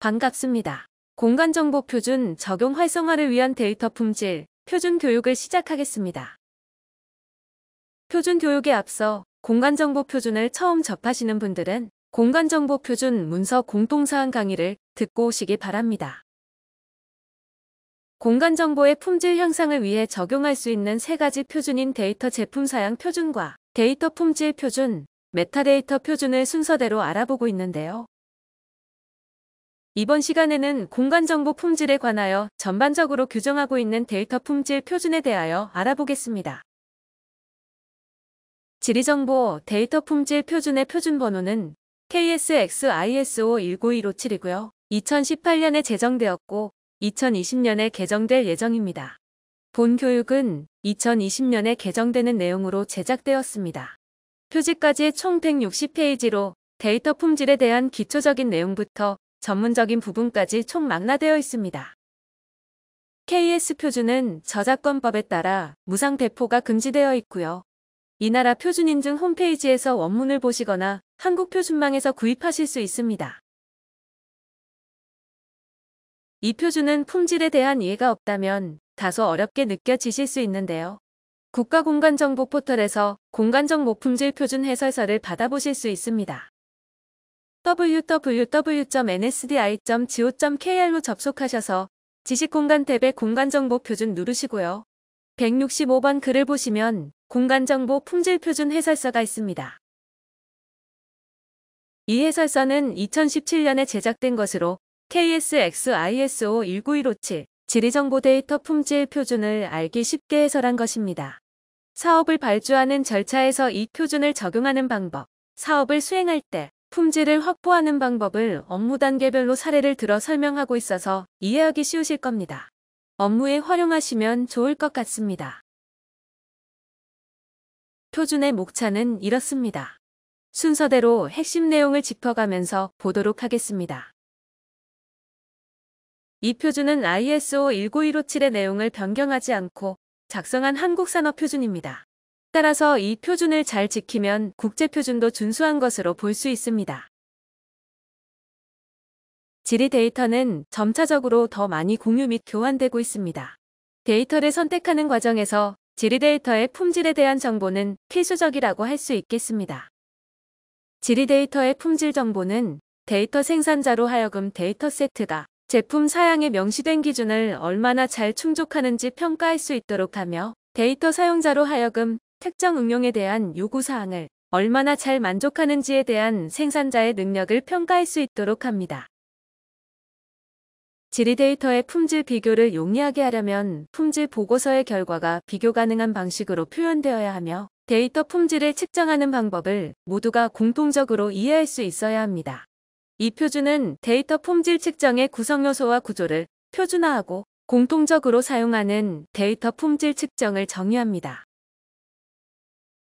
반갑습니다. 공간정보 표준 적용 활성화를 위한 데이터 품질 표준 교육을 시작하겠습니다. 표준 교육에 앞서 공간정보 표준을 처음 접하시는 분들은 공간정보 표준 문서 공통사항 강의를 듣고 오시기 바랍니다. 공간정보의 품질 향상을 위해 적용할 수 있는 세 가지 표준인 데이터 제품 사양 표준과 데이터 품질 표준, 메타데이터 표준을 순서대로 알아보고 있는데요. 이번 시간에는 공간정보 품질에 관하여 전반적으로 규정하고 있는 데이터 품질 표준에 대하여 알아보겠습니다. 지리정보 데이터 품질 표준의 표준 번호는 KSX-ISO 19157이고요. 2018년에 제정되었고 2020년에 개정될 예정입니다. 본 교육은 2020년에 개정되는 내용으로 제작되었습니다. 표지까지 총 160페이지로 데이터 품질에 대한 기초적인 내용부터 전문적인 부분까지 총망라되어 있습니다. KS 표준은 저작권법에 따라 무상 배포가 금지되어 있고요. 이 나라 표준 인증 홈페이지에서 원문을 보시거나 한국 표준망에서 구입하실 수 있습니다. 이 표준은 품질에 대한 이해가 없다면 다소 어렵게 느껴지실 수 있는데요. 국가공간정보 포털에서 공간정보 품질 표준 해설서를 받아보실 수 있습니다. www.nsdi.go.kr로 접속하셔서 지식공간 탭의 공간정보 표준 누르시고요. 165번 글을 보시면 공간정보 품질표준 해설서가 있습니다. 이 해설서는 2017년에 제작된 것으로 KSX ISO 19157 지리정보 데이터 품질 표준을 알기 쉽게 해설한 것입니다. 사업을 발주하는 절차에서 이 표준을 적용하는 방법, 사업을 수행할 때 품질을 확보하는 방법을 업무 단계별로 사례를 들어 설명하고 있어서 이해하기 쉬우실 겁니다. 업무에 활용하시면 좋을 것 같습니다. 표준의 목차는 이렇습니다. 순서대로 핵심 내용을 짚어가면서 보도록 하겠습니다. 이 표준은 ISO 19157의 내용을 변경하지 않고 작성한 한국산업표준입니다. 따라서 이 표준을 잘 지키면 국제표준도 준수한 것으로 볼 수 있습니다. 지리 데이터는 점차적으로 더 많이 공유 및 교환되고 있습니다. 데이터를 선택하는 과정에서 지리 데이터의 품질에 대한 정보는 필수적이라고 할 수 있겠습니다. 지리 데이터의 품질 정보는 데이터 생산자로 하여금 데이터 세트가 제품 사양에 명시된 기준을 얼마나 잘 충족하는지 평가할 수 있도록 하며 데이터 사용자로 하여금 특정 응용에 대한 요구사항을 얼마나 잘 만족하는지에 대한 생산자의 능력을 평가할 수 있도록 합니다. 지리 데이터의 품질 비교를 용이하게 하려면 품질 보고서의 결과가 비교 가능한 방식으로 표현되어야 하며 데이터 품질을 측정하는 방법을 모두가 공통적으로 이해할 수 있어야 합니다. 이 표준은 데이터 품질 측정의 구성 요소와 구조를 표준화하고 공통적으로 사용하는 데이터 품질 측정을 정의합니다.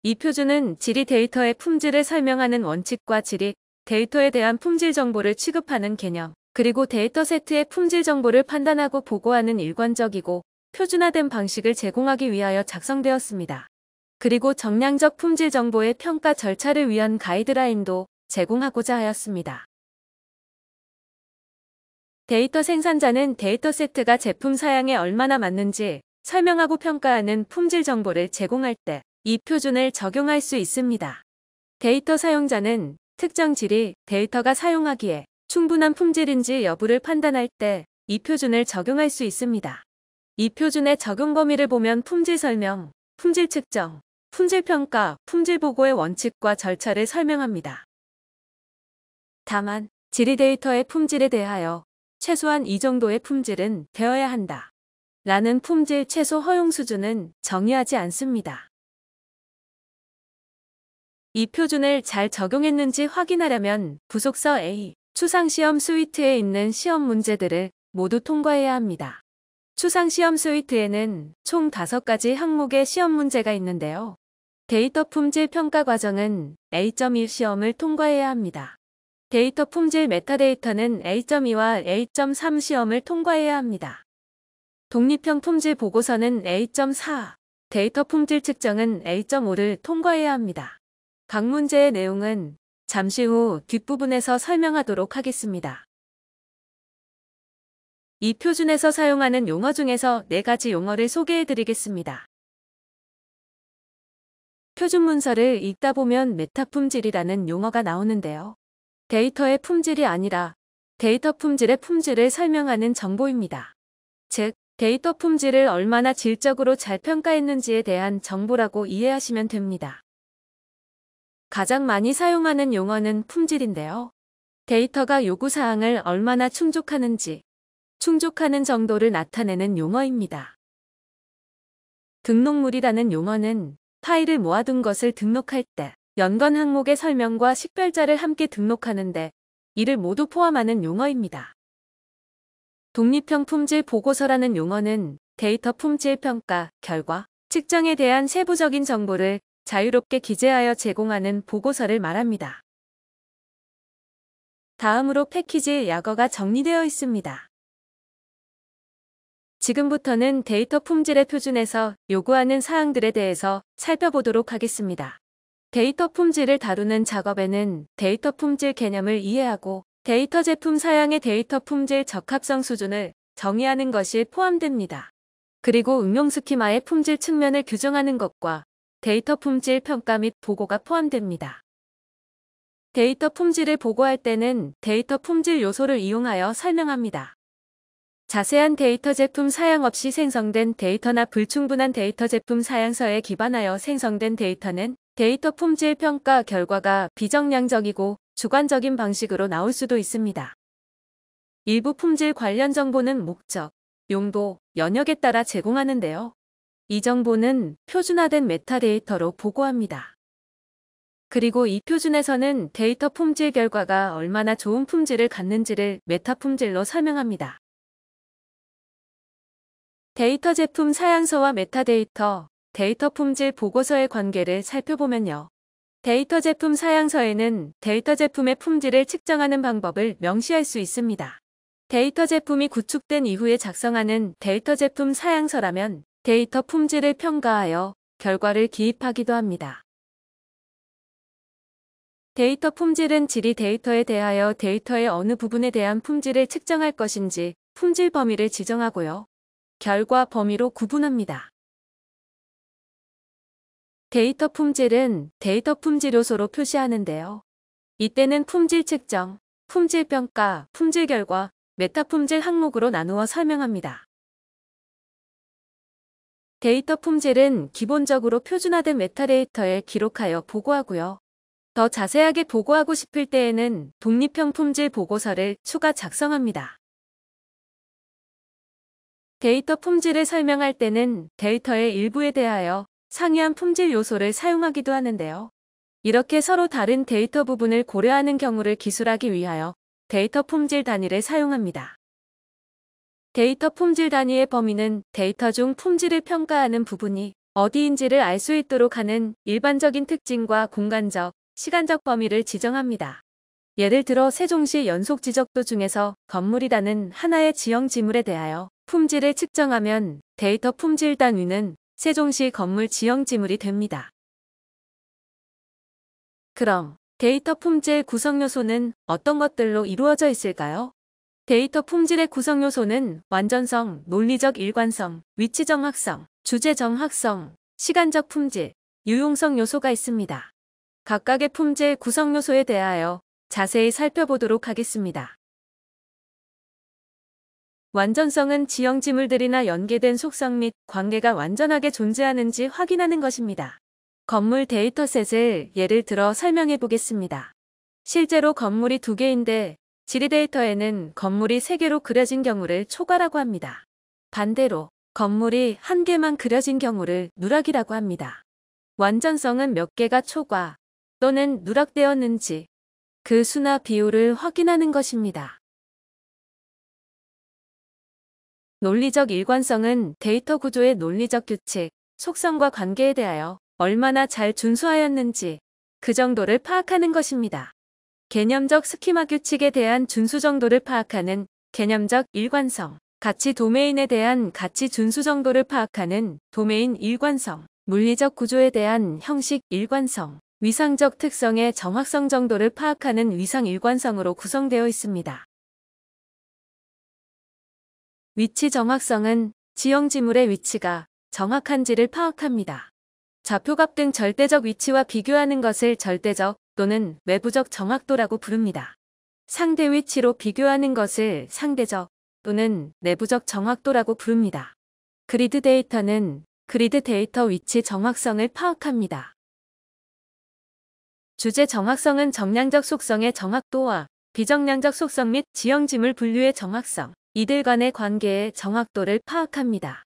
이 표준은 지리 데이터의 품질을 설명하는 원칙과 지리, 데이터에 대한 품질 정보를 취급하는 개념, 그리고 데이터 세트의 품질 정보를 판단하고 보고하는 일관적이고 표준화된 방식을 제공하기 위하여 작성되었습니다. 그리고 정량적 품질 정보의 평가 절차를 위한 가이드라인도 제공하고자 하였습니다. 데이터 생산자는 데이터 세트가 제품 사양에 얼마나 맞는지 설명하고 평가하는 품질 정보를 제공할 때이 표준을 적용할 수 있습니다. 데이터 사용자는 특정 질이 데이터가 사용하기에 충분한 품질인지 여부를 판단할 때 이 표준을 적용할 수 있습니다. 이 표준의 적용 범위를 보면 품질 설명, 품질 측정, 품질 평가, 품질 보고의 원칙과 절차를 설명합니다. 다만 질리 데이터의 품질에 대하여 최소한 이 정도의 품질은 되어야 한다. 라는 품질 최소 허용 수준은 정의하지 않습니다. 이 표준을 잘 적용했는지 확인하려면 부속서 A 추상시험 스위트에 있는 시험 문제들을 모두 통과해야 합니다. 추상시험 스위트에는 총 5가지 항목의 시험 문제가 있는데요. 데이터 품질 평가 과정은 A.1 시험을 통과해야 합니다. 데이터 품질 메타데이터는 A.2와 A.3 시험을 통과해야 합니다. 독립형 품질 보고서는 A.4, 데이터 품질 측정은 A.5를 통과해야 합니다. 각 문제의 내용은 잠시 후 뒷부분에서 설명하도록 하겠습니다. 이 표준에서 사용하는 용어 중에서 네 가지 용어를 소개해드리겠습니다. 표준 문서를 읽다 보면 메타 품질이라는 용어가 나오는데요. 데이터의 품질이 아니라 데이터 품질의 품질을 설명하는 정보입니다. 즉, 데이터 품질을 얼마나 질적으로 잘 평가했는지에 대한 정보라고 이해하시면 됩니다. 가장 많이 사용하는 용어는 품질인데요. 데이터가 요구사항을 얼마나 충족하는지, 충족하는 정도를 나타내는 용어입니다. 등록물이라는 용어는 파일을 모아둔 것을 등록할 때 연관 항목의 설명과 식별자를 함께 등록하는데 이를 모두 포함하는 용어입니다. 독립형 품질 보고서라는 용어는 데이터 품질 평가, 결과, 측정에 대한 세부적인 정보를 자유롭게 기재하여 제공하는 보고서를 말합니다. 다음으로 패키지 의 약어가 정리되어 있습니다. 지금부터는 데이터 품질의 표준에서 요구하는 사항들에 대해서 살펴보도록 하겠습니다. 데이터 품질을 다루는 작업에는 데이터 품질 개념을 이해하고 데이터 제품 사양의 데이터 품질 적합성 수준을 정의하는 것이 포함됩니다. 그리고 응용 스키마의 품질 측면을 규정하는 것과 데이터 품질 평가 및 보고가 포함됩니다. 데이터 품질을 보고할 때는 데이터 품질 요소를 이용하여 설명합니다. 자세한 데이터 제품 사양 없이 생성된 데이터나 불충분한 데이터 제품 사양서에 기반하여 생성된 데이터는 데이터 품질 평가 결과가 비정량적이고 주관적인 방식으로 나올 수도 있습니다. 일부 품질 관련 정보는 목적, 용도, 연역에 따라 제공하는데요. 이 정보는 표준화된 메타데이터로 보고합니다. 그리고 이 표준에서는 데이터 품질 결과가 얼마나 좋은 품질을 갖는지를 메타 품질로 설명합니다. 데이터 제품 사양서와 메타데이터, 데이터 품질 보고서의 관계를 살펴보면요. 데이터 제품 사양서에는 데이터 제품의 품질을 측정하는 방법을 명시할 수 있습니다. 데이터 제품이 구축된 이후에 작성하는 데이터 제품 사양서라면 데이터 품질을 평가하여 결과를 기입하기도 합니다. 데이터 품질은 질이 데이터에 대하여 데이터의 어느 부분에 대한 품질을 측정할 것인지 품질 범위를 지정하고요. 결과 범위로 구분합니다. 데이터 품질은 데이터 품질 요소로 표시하는데요. 이때는 품질 측정, 품질 평가, 품질 결과, 메타 품질 항목으로 나누어 설명합니다. 데이터 품질은 기본적으로 표준화된 메타데이터에 기록하여 보고하고요. 더 자세하게 보고하고 싶을 때에는 독립형 품질 보고서를 추가 작성합니다. 데이터 품질을 설명할 때는 데이터의 일부에 대하여 상이한 품질 요소를 사용하기도 하는데요. 이렇게 서로 다른 데이터 부분을 고려하는 경우를 기술하기 위하여 데이터 품질 단위를 사용합니다. 데이터 품질 단위의 범위는 데이터 중 품질을 평가하는 부분이 어디인지를 알 수 있도록 하는 일반적인 특징과 공간적, 시간적 범위를 지정합니다. 예를 들어 세종시 연속 지적도 중에서 건물이라는 하나의 지형 지물에 대하여 품질을 측정하면 데이터 품질 단위는 세종시 건물 지형 지물이 됩니다. 그럼 데이터 품질 구성 요소는 어떤 것들로 이루어져 있을까요? 데이터 품질의 구성 요소는 완전성, 논리적 일관성, 위치 정확성, 주제 정확성, 시간적 품질, 유용성 요소가 있습니다. 각각의 품질 구성 요소에 대하여 자세히 살펴보도록 하겠습니다. 완전성은 지형 지물들이나 연계된 속성 및 관계가 완전하게 존재하는지 확인하는 것입니다. 건물 데이터셋을 예를 들어 설명해 보겠습니다. 실제로 건물이 두 개인데 지리데이터에는 건물이 3개로 그려진 경우를 초과라고 합니다. 반대로 건물이 한 개만 그려진 경우를 누락이라고 합니다. 완전성은 몇 개가 초과 또는 누락되었는지 그 수나 비율을 확인하는 것입니다. 논리적 일관성은 데이터 구조의 논리적 규칙, 속성과 관계에 대하여 얼마나 잘 준수하였는지 그 정도를 파악하는 것입니다. 개념적 스키마 규칙에 대한 준수 정도를 파악하는 개념적 일관성, 가치 도메인에 대한 가치 준수 정도를 파악하는 도메인 일관성, 물리적 구조에 대한 형식 일관성, 위상적 특성의 정확성 정도를 파악하는 위상 일관성으로 구성되어 있습니다. 위치 정확성은 지형 지물의 위치가 정확한지를 파악합니다. 좌표값 등 절대적 위치와 비교하는 것을 절대적 또는 외부적 정확도라고 부릅니다. 상대 위치로 비교하는 것을 상대적 또는 내부적 정확도라고 부릅니다. 그리드 데이터는 그리드 데이터 위치 정확성을 파악합니다. 주제 정확성은 정량적 속성의 정확도와 비정량적 속성 및 지형지물 분류의 정확성, 이들 간의 관계의 정확도를 파악합니다.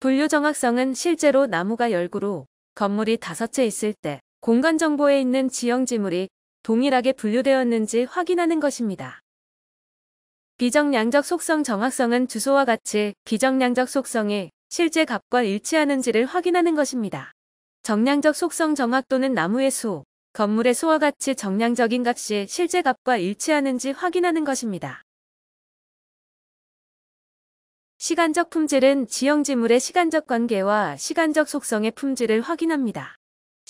분류 정확성은 실제로 나무가 열구로 건물이 다섯 채 있을 때 공간 정보에 있는 지형 지물이 동일하게 분류되었는지 확인하는 것입니다. 비정량적 속성 정확성은 주소와 같이 비정량적 속성이 실제 값과 일치하는지를 확인하는 것입니다. 정량적 속성 정확도는 나무의 수, 건물의 수와 같이 정량적인 값이 실제 값과 일치하는지 확인하는 것입니다. 시간적 품질은 지형 지물의 시간적 관계와 시간적 속성의 품질을 확인합니다.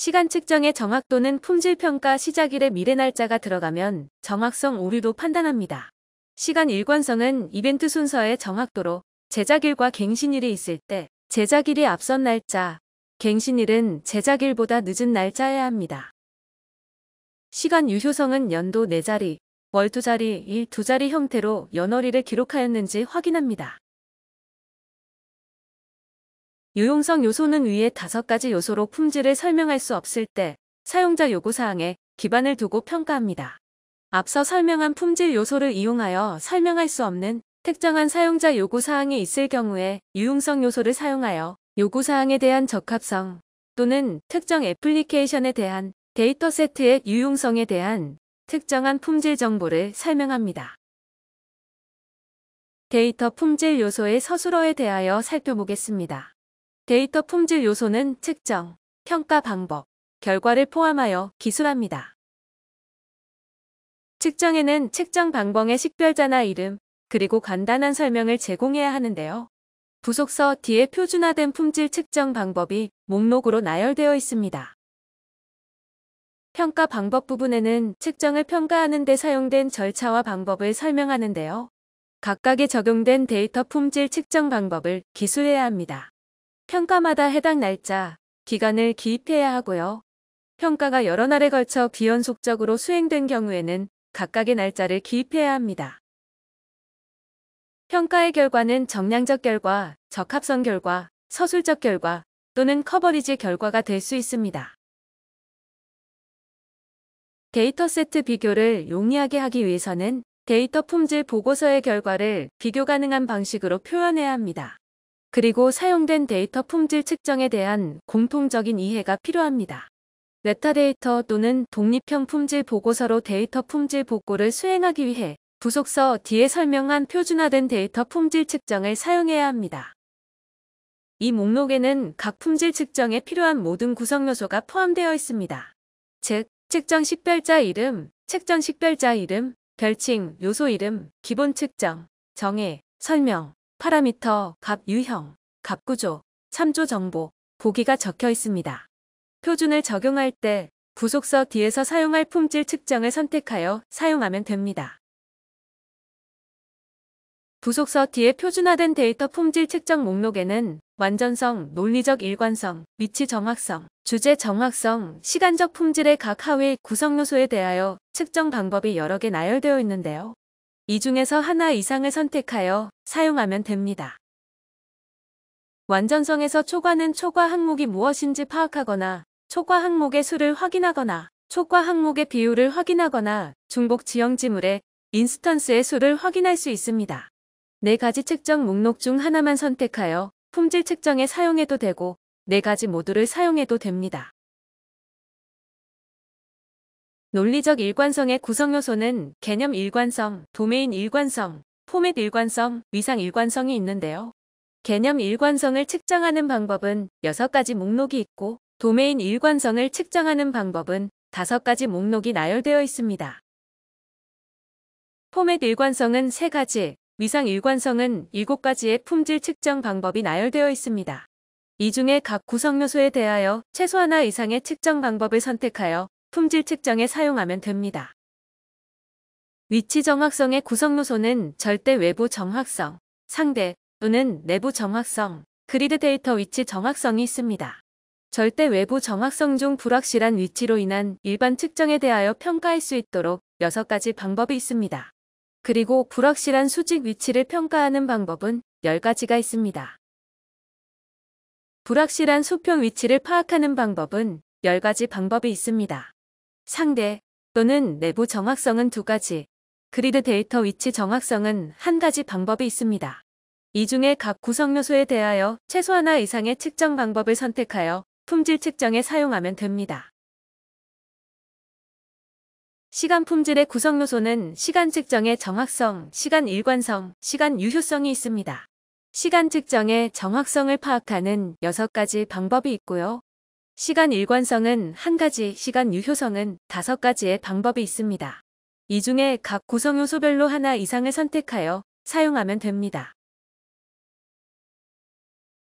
시간 측정의 정확도는 품질평가 시작일의 미래 날짜가 들어가면 정확성 오류도 판단합니다. 시간 일관성은 이벤트 순서의 정확도로 제작일과 갱신일이 있을 때 제작일이 앞선 날짜, 갱신일은 제작일보다 늦은 날짜여야 합니다. 시간 유효성은 연도 4자리, 월 2자리, 일 2자리 형태로 연월일을 기록하였는지 확인합니다. 유용성 요소는 위에 다섯 가지 요소로 품질을 설명할 수 없을 때 사용자 요구사항에 기반을 두고 평가합니다. 앞서 설명한 품질 요소를 이용하여 설명할 수 없는 특정한 사용자 요구사항이 있을 경우에 유용성 요소를 사용하여 요구사항에 대한 적합성 또는 특정 애플리케이션에 대한 데이터 세트의 유용성에 대한 특정한 품질 정보를 설명합니다. 데이터 품질 요소의 서술어에 대하여 살펴보겠습니다. 데이터 품질 요소는 측정, 평가 방법, 결과를 포함하여 기술합니다. 측정에는 측정 방법의 식별자나 이름, 그리고 간단한 설명을 제공해야 하는데요. 부속서 뒤에 표준화된 품질 측정 방법이 목록으로 나열되어 있습니다. 평가 방법 부분에는 측정을 평가하는 데 사용된 절차와 방법을 설명하는데요. 각각에 적용된 데이터 품질 측정 방법을 기술해야 합니다. 평가마다 해당 날짜, 기간을 기입해야 하고요. 평가가 여러 날에 걸쳐 비연속적으로 수행된 경우에는 각각의 날짜를 기입해야 합니다. 평가의 결과는 정량적 결과, 적합성 결과, 서술적 결과 또는 커버리지 결과가 될 수 있습니다. 데이터 세트 비교를 용이하게 하기 위해서는 데이터 품질 보고서의 결과를 비교 가능한 방식으로 표현해야 합니다. 그리고 사용된 데이터 품질 측정에 대한 공통적인 이해가 필요합니다. 메타데이터 또는 독립형 품질 보고서로 데이터 품질 복구를 수행하기 위해 부속서 뒤에 설명한 표준화된 데이터 품질 측정을 사용해야 합니다. 이 목록에는 각 품질 측정에 필요한 모든 구성 요소가 포함되어 있습니다. 즉, 측정 식별자 이름, 측정 식별자 이름, 별칭, 요소 이름, 기본 측정, 정의, 설명, 파라미터, 값 유형, 값 구조, 참조 정보, 보기가 적혀 있습니다. 표준을 적용할 때 부속서 뒤에서 사용할 품질 측정을 선택하여 사용하면 됩니다. 부속서 뒤에 표준화된 데이터 품질 측정 목록에는 완전성, 논리적 일관성, 위치 정확성, 주제 정확성, 시간적 품질의 각 하위 구성 요소에 대하여 측정 방법이 여러 개 나열되어 있는데요. 이 중에서 하나 이상을 선택하여 사용하면 됩니다. 완전성에서 초과는 초과 항목이 무엇인지 파악하거나 초과 항목의 수를 확인하거나 초과 항목의 비율을 확인하거나 중복 지형 지물의 인스턴스의 수를 확인할 수 있습니다. 네 가지 측정 목록 중 하나만 선택하여 품질 측정에 사용해도 되고 네 가지 모두를 사용해도 됩니다. 논리적 일관성의 구성요소는 개념 일관성, 도메인 일관성, 포맷 일관성, 위상 일관성이 있는데요. 개념 일관성을 측정하는 방법은 6가지 목록이 있고 도메인 일관성을 측정하는 방법은 5가지 목록이 나열되어 있습니다. 포맷 일관성은 3가지, 위상 일관성은 7가지의 품질 측정 방법이 나열되어 있습니다. 이 중에 각 구성요소에 대하여 최소 하나 이상의 측정 방법을 선택하여 품질 측정에 사용하면 됩니다. 위치 정확성의 구성 요소는 절대 외부 정확성, 상대 또는 내부 정확성, 그리드 데이터 위치 정확성이 있습니다. 절대 외부 정확성 중 불확실한 위치로 인한 일반 측정에 대하여 평가할 수 있도록 6가지 방법이 있습니다. 그리고 불확실한 수직 위치를 평가하는 방법은 10가지가 있습니다. 불확실한 수평 위치를 파악하는 방법은 10가지 방법이 있습니다. 상대 또는 내부 정확성은 두 가지, 그리드 데이터 위치 정확성은 한 가지 방법이 있습니다. 이 중에 각 구성 요소에 대하여 최소 하나 이상의 측정 방법을 선택하여 품질 측정에 사용하면 됩니다. 시간 품질의 구성 요소는 시간 측정의 정확성, 시간 일관성, 시간 유효성이 있습니다. 시간 측정의 정확성을 파악하는 6가지 방법이 있고요. 시간 일관성은 한가지 시간 유효성은 다섯 가지의 방법이 있습니다. 이 중에 각 구성 요소별로 하나 이상을 선택하여 사용하면 됩니다.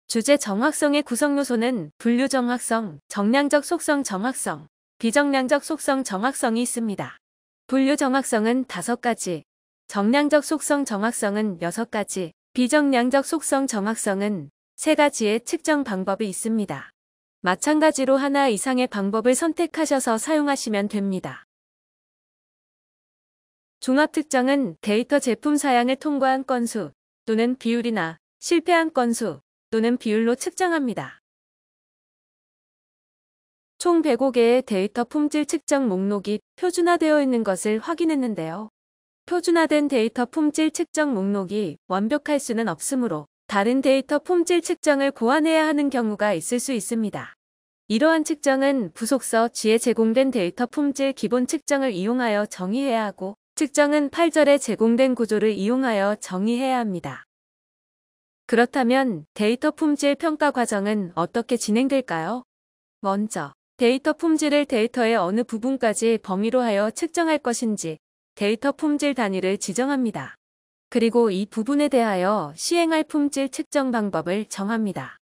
주제 정확성의 구성 요소는 분류 정확성, 정량적 속성 정확성, 비정량적 속성 정확성이 있습니다. 분류 정확성은 다섯 가지, 정량적 속성 정확성은 여섯 가지, 비정량적 속성 정확성은 세 가지의 측정 방법이 있습니다. 마찬가지로 하나 이상의 방법을 선택하셔서 사용하시면 됩니다. 종합특정은 데이터 제품 사양을 통과한 건수 또는 비율이나 실패한 건수 또는 비율로 측정합니다. 총 105개의 데이터 품질 측정 목록이 표준화되어 있는 것을 확인했는데요. 표준화된 데이터 품질 측정 목록이 완벽할 수는 없으므로 다른 데이터 품질 측정을 고안해야 하는 경우가 있을 수 있습니다. 이러한 측정은 부속서 G에 제공된 데이터 품질 기본 측정을 이용하여 정의해야 하고 측정은 8절에 제공된 구조를 이용하여 정의해야 합니다. 그렇다면 데이터 품질 평가 과정은 어떻게 진행될까요? 먼저 데이터 품질을 데이터의 어느 부분까지 범위로 하여 측정할 것인지 데이터 품질 단위를 지정합니다. 그리고 이 부분에 대하여 시행할 품질 측정 방법을 정합니다.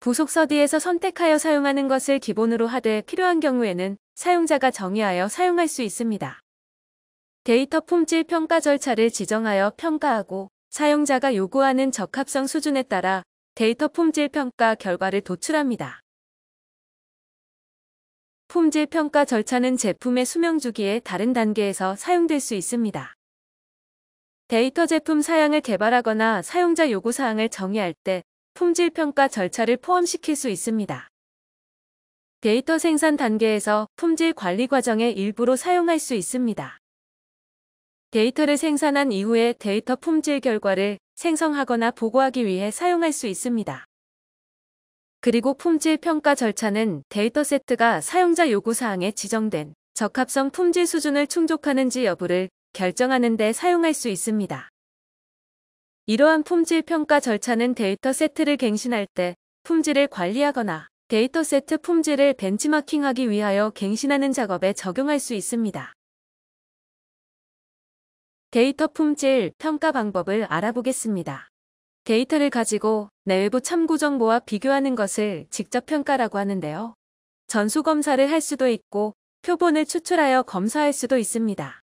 부속서드에서 선택하여 사용하는 것을 기본으로 하되 필요한 경우에는 사용자가 정의하여 사용할 수 있습니다. 데이터 품질 평가 절차를 지정하여 평가하고 사용자가 요구하는 적합성 수준에 따라 데이터 품질 평가 결과를 도출합니다. 품질 평가 절차는 제품의 수명 주기의 다른 단계에서 사용될 수 있습니다. 데이터 제품 사양을 개발하거나 사용자 요구사항을 정의할 때 품질평가 절차를 포함시킬 수 있습니다. 데이터 생산 단계에서 품질 관리 과정의 일부로 사용할 수 있습니다. 데이터를 생산한 이후에 데이터 품질 결과를 생성하거나 보고하기 위해 사용할 수 있습니다. 그리고 품질 평가 절차는 데이터 세트가 사용자 요구사항에 지정된 적합성 품질 수준을 충족하는지 여부를 결정하는 데 사용할 수 있습니다. 이러한 품질 평가 절차는 데이터 세트를 갱신할 때 품질을 관리하거나 데이터 세트 품질을 벤치마킹하기 위하여 갱신하는 작업에 적용할 수 있습니다. 데이터 품질 평가 방법을 알아보겠습니다. 데이터를 가지고 내외부 참고 정보와 비교하는 것을 직접 평가라고 하는데요. 전수 검사를 할 수도 있고 표본을 추출하여 검사할 수도 있습니다.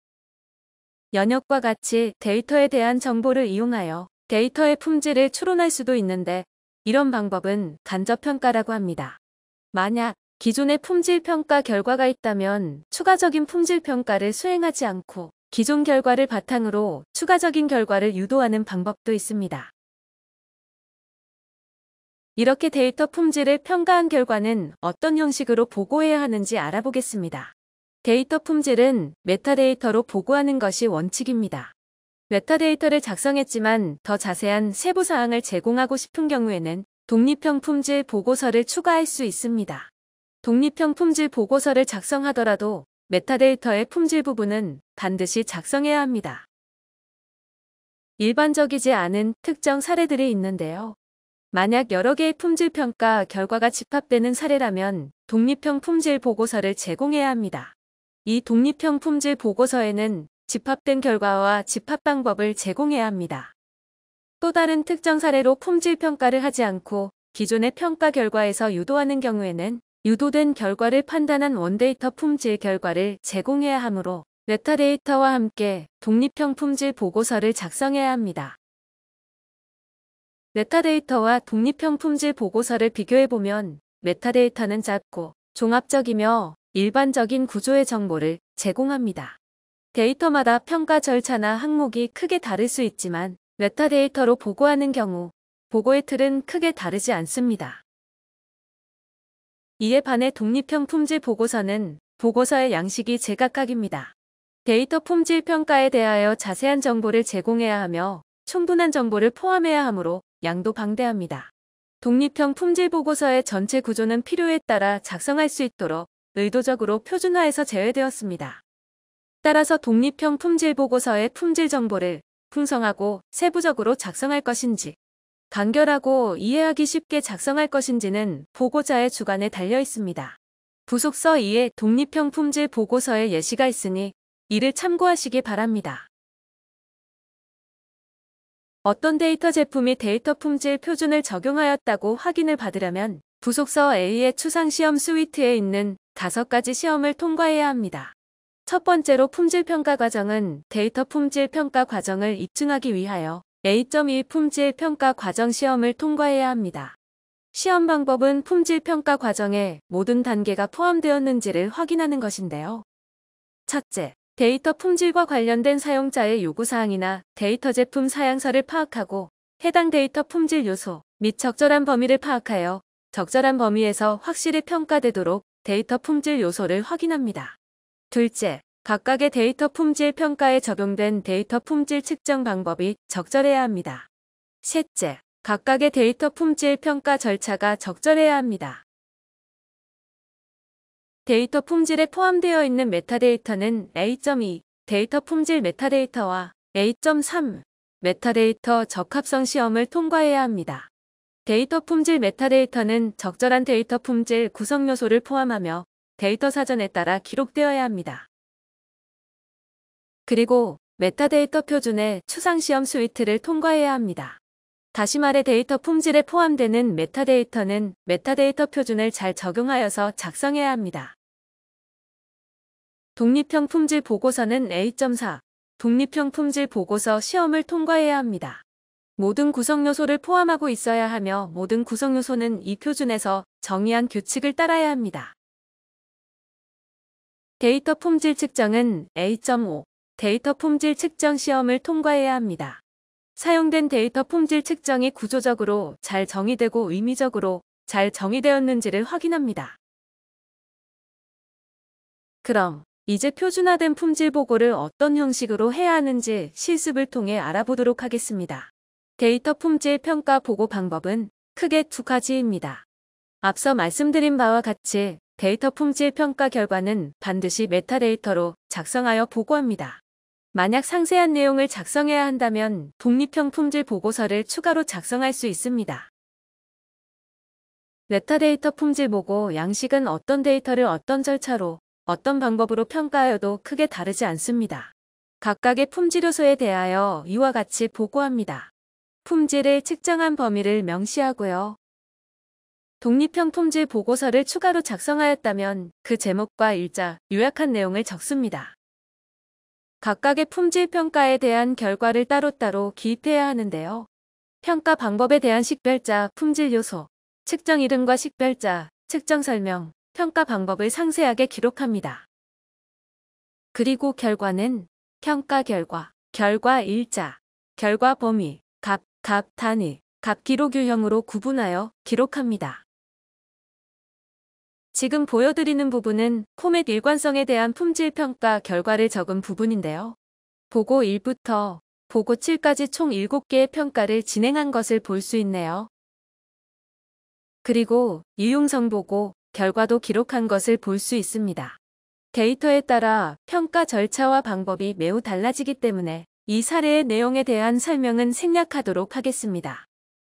연역과 같이 데이터에 대한 정보를 이용하여 데이터의 품질을 추론할 수도 있는데 이런 방법은 간접평가라고 합니다. 만약 기존의 품질평가 결과가 있다면 추가적인 품질평가를 수행하지 않고 기존 결과를 바탕으로 추가적인 결과를 유도하는 방법도 있습니다. 이렇게 데이터 품질을 평가한 결과는 어떤 형식으로 보고해야 하는지 알아보겠습니다. 데이터 품질은 메타데이터로 보고하는 것이 원칙입니다. 메타데이터를 작성했지만 더 자세한 세부 사항을 제공하고 싶은 경우에는 독립형 품질 보고서를 추가할 수 있습니다. 독립형 품질 보고서를 작성하더라도 메타데이터의 품질 부분은 반드시 작성해야 합니다. 일반적이지 않은 특정 사례들이 있는데요. 만약 여러 개의 품질 평가 결과가 집합되는 사례라면 독립형 품질 보고서를 제공해야 합니다. 이 독립형 품질 보고서에는 집합된 결과와 집합 방법을 제공해야 합니다. 또 다른 특정 사례로 품질 평가를 하지 않고 기존의 평가 결과에서 유도하는 경우에는 유도된 결과를 판단한 원데이터 품질 결과를 제공해야 하므로 메타데이터와 함께 독립형 품질 보고서를 작성해야 합니다. 메타데이터와 독립형 품질 보고서를 비교해보면 메타데이터는 작고 종합적이며 일반적인 구조의 정보를 제공합니다. 데이터마다 평가 절차나 항목이 크게 다를 수 있지만 메타데이터로 보고하는 경우 보고의 틀은 크게 다르지 않습니다. 이에 반해 독립형 품질 보고서는 보고서의 양식이 제각각입니다. 데이터 품질 평가에 대하여 자세한 정보를 제공해야 하며 충분한 정보를 포함해야 하므로 양도 방대합니다. 독립형 품질 보고서의 전체 구조는 필요에 따라 작성할 수 있도록 의도적으로 표준화에서 제외되었습니다. 따라서 독립형 품질 보고서의 품질 정보를 풍성하고 세부적으로 작성할 것인지 간결하고 이해하기 쉽게 작성할 것인지는 보고자의 주관에 달려 있습니다. 부속서 2에 독립형 품질 보고서의 예시가 있으니 이를 참고하시기 바랍니다. 어떤 데이터 제품이 데이터 품질 표준을 적용하였다고 확인을 받으려면 부속서 A의 추상시험 스위트에 있는 다섯 가지 시험을 통과해야 합니다. 첫 번째로 품질평가 과정은 데이터 품질평가 과정을 입증하기 위하여 A.2 품질평가 과정 시험을 통과해야 합니다. 시험 방법은 품질평가 과정에 모든 단계가 포함되었는지를 확인하는 것인데요. 첫째, 데이터 품질과 관련된 사용자의 요구사항이나 데이터 제품 사양서를 파악하고 해당 데이터 품질 요소 및 적절한 범위를 파악하여 적절한 범위에서 확실히 평가되도록 데이터 품질 요소를 확인합니다. 둘째, 각각의 데이터 품질 평가에 적용된 데이터 품질 측정 방법이 적절해야 합니다. 셋째, 각각의 데이터 품질 평가 절차가 적절해야 합니다. 데이터 품질에 포함되어 있는 메타데이터는 A.2, 데이터 품질 메타데이터와 A.3, 메타데이터 적합성 시험을 통과해야 합니다. 데이터 품질 메타데이터는 적절한 데이터 품질 구성 요소를 포함하며 데이터 사전에 따라 기록되어야 합니다. 그리고 메타데이터 표준의 추상시험 스위트를 통과해야 합니다. 다시 말해 데이터 품질에 포함되는 메타데이터는 메타데이터 표준을 잘 적용하여서 작성해야 합니다. 독립형 품질 보고서는 A.4 독립형 품질 보고서 시험을 통과해야 합니다. 모든 구성요소를 포함하고 있어야 하며 모든 구성요소는 이 표준에서 정의한 규칙을 따라야 합니다. 데이터 품질 측정은 A.5 데이터 품질 측정 시험을 통과해야 합니다. 사용된 데이터 품질 측정이 구조적으로 잘 정의되고 의미적으로 잘 정의되었는지를 확인합니다. 그럼 이제 표준화된 품질 보고를 어떤 형식으로 해야 하는지 실습을 통해 알아보도록 하겠습니다. 데이터 품질 평가 보고 방법은 크게 두 가지입니다. 앞서 말씀드린 바와 같이 데이터 품질 평가 결과는 반드시 메타데이터로 작성하여 보고합니다. 만약 상세한 내용을 작성해야 한다면 독립형 품질 보고서를 추가로 작성할 수 있습니다. 메타데이터 품질 보고 양식은 어떤 데이터를 어떤 절차로 어떤 방법으로 평가하여도 크게 다르지 않습니다. 각각의 품질 요소에 대하여 이와 같이 보고합니다. 품질을 측정한 범위를 명시하고요. 독립형 품질 보고서를 추가로 작성하였다면 그 제목과 일자, 요약한 내용을 적습니다. 각각의 품질 평가에 대한 결과를 따로따로 기입해야 하는데요. 평가 방법에 대한 식별자, 품질 요소, 측정 이름과 식별자, 측정 설명, 평가 방법을 상세하게 기록합니다. 그리고 결과는 평가 결과, 결과 일자, 결과 범위, 값, 각, 단위, 각기록유형으로 구분하여 기록합니다. 지금 보여드리는 부분은 포맷 일관성에 대한 품질 평가 결과를 적은 부분인데요. 보고 1부터 보고 7까지 총 7개의 평가를 진행한 것을 볼 수 있네요. 그리고 이용성 보고 결과도 기록한 것을 볼 수 있습니다. 데이터에 따라 평가 절차와 방법이 매우 달라지기 때문에 이 사례의 내용에 대한 설명은 생략하도록 하겠습니다.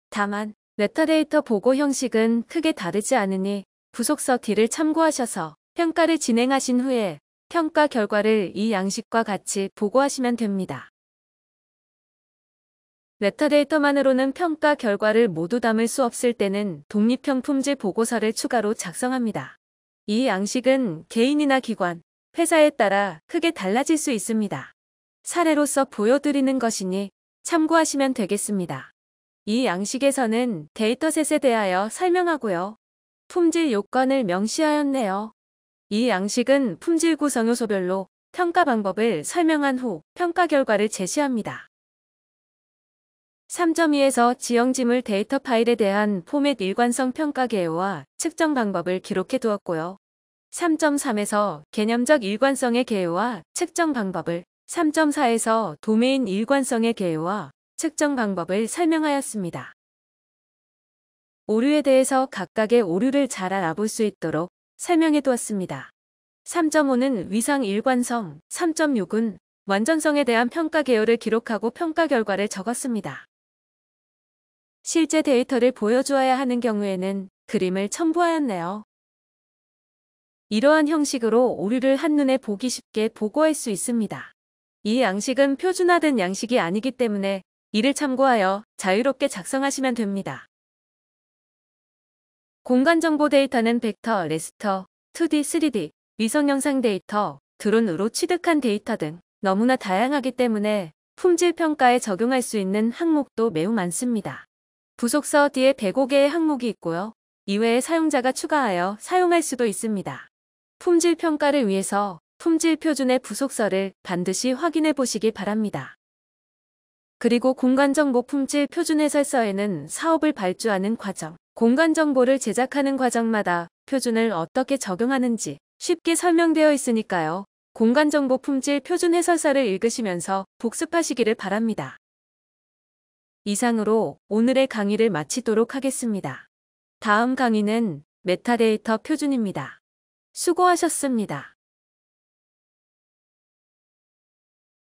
다만 메타데이터 보고 형식은 크게 다르지 않으니 부속서 D를 참고하셔서 평가를 진행하신 후에 평가 결과를 이 양식과 같이 보고하시면 됩니다. 메타데이터만으로는 평가 결과를 모두 담을 수 없을 때는 독립형 품질 보고서를 추가로 작성합니다. 이 양식은 개인이나 기관, 회사에 따라 크게 달라질 수 있습니다. 사례로서 보여드리는 것이니 참고하시면 되겠습니다. 이 양식에서는 데이터셋에 대하여 설명하고요. 품질 요건을 명시하였네요. 이 양식은 품질 구성 요소별로 평가 방법을 설명한 후 평가 결과를 제시합니다. 3.2에서 지형지물 데이터 파일에 대한 포맷 일관성 평가 개요와 측정 방법을 기록해 두었고요. 3.3에서 개념적 일관성의 개요와 측정 방법을 3.4에서 도메인 일관성의 개요와 측정 방법을 설명하였습니다. 오류에 대해서 각각의 오류를 잘 알아볼 수 있도록 설명해 두었습니다. 3.5는 위상 일관성, 3.6은 완전성에 대한 평가 개요를 기록하고 평가 결과를 적었습니다. 실제 데이터를 보여주어야 하는 경우에는 그림을 첨부하였네요. 이러한 형식으로 오류를 한눈에 보기 쉽게 보고할 수 있습니다. 이 양식은 표준화된 양식이 아니기 때문에 이를 참고하여 자유롭게 작성하시면 됩니다. 공간정보 데이터는 벡터, 레스터, 2D, 3D, 위성영상 데이터, 드론으로 취득한 데이터 등 너무나 다양하기 때문에 품질 평가에 적용할 수 있는 항목도 매우 많습니다. 부속서 뒤에 105개의 항목이 있고요. 이외에 사용자가 추가하여 사용할 수도 있습니다. 품질 평가를 위해서 품질 표준의 부속서를 반드시 확인해 보시기 바랍니다. 그리고 공간정보 품질 표준 해설서에는 사업을 발주하는 과정, 공간정보를 제작하는 과정마다 표준을 어떻게 적용하는지 쉽게 설명되어 있으니까요. 공간정보 품질 표준 해설서를 읽으시면서 복습하시기를 바랍니다. 이상으로 오늘의 강의를 마치도록 하겠습니다. 다음 강의는 메타데이터 표준입니다. 수고하셨습니다.